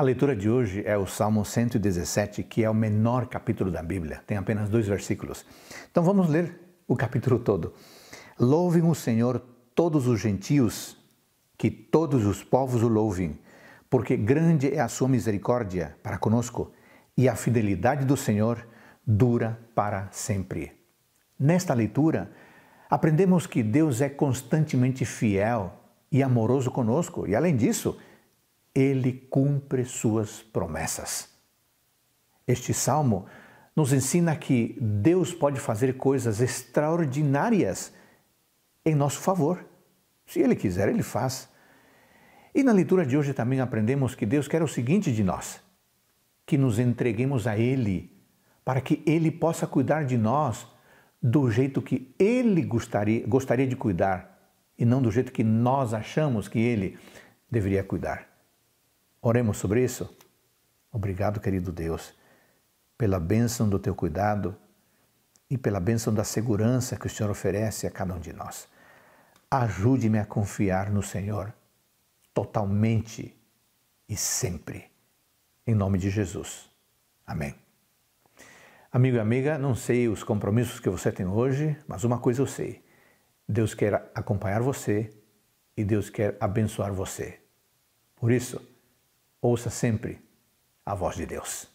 A leitura de hoje é o Salmo 117, que é o menor capítulo da Bíblia, tem apenas dois versículos. Então vamos ler o capítulo todo. Louvem o Senhor todos os gentios, que todos os povos o louvem, porque grande é a sua misericórdia para conosco e a fidelidade do Senhor dura para sempre. Nesta leitura, aprendemos que Deus é constantemente fiel e amoroso conosco, e além disso, ele cumpre suas promessas. Este salmo nos ensina que Deus pode fazer coisas extraordinárias em nosso favor. Se ele quiser, ele faz. E na leitura de hoje também aprendemos que Deus quer o seguinte de nós: que nos entreguemos a ele, para que ele possa cuidar de nós do jeito que ele gostaria, gostaria de cuidar e não do jeito que nós achamos que ele deveria cuidar. Oremos sobre isso? Obrigado, querido Deus, pela bênção do teu cuidado e pela bênção da segurança que o Senhor oferece a cada um de nós. Ajude-me a confiar no Senhor totalmente e sempre. Em nome de Jesus. Amém. Amigo e amiga, não sei os compromissos que você tem hoje, mas uma coisa eu sei: Deus quer acompanhar você e Deus quer abençoar você. Por isso, ouça sempre a voz de Deus.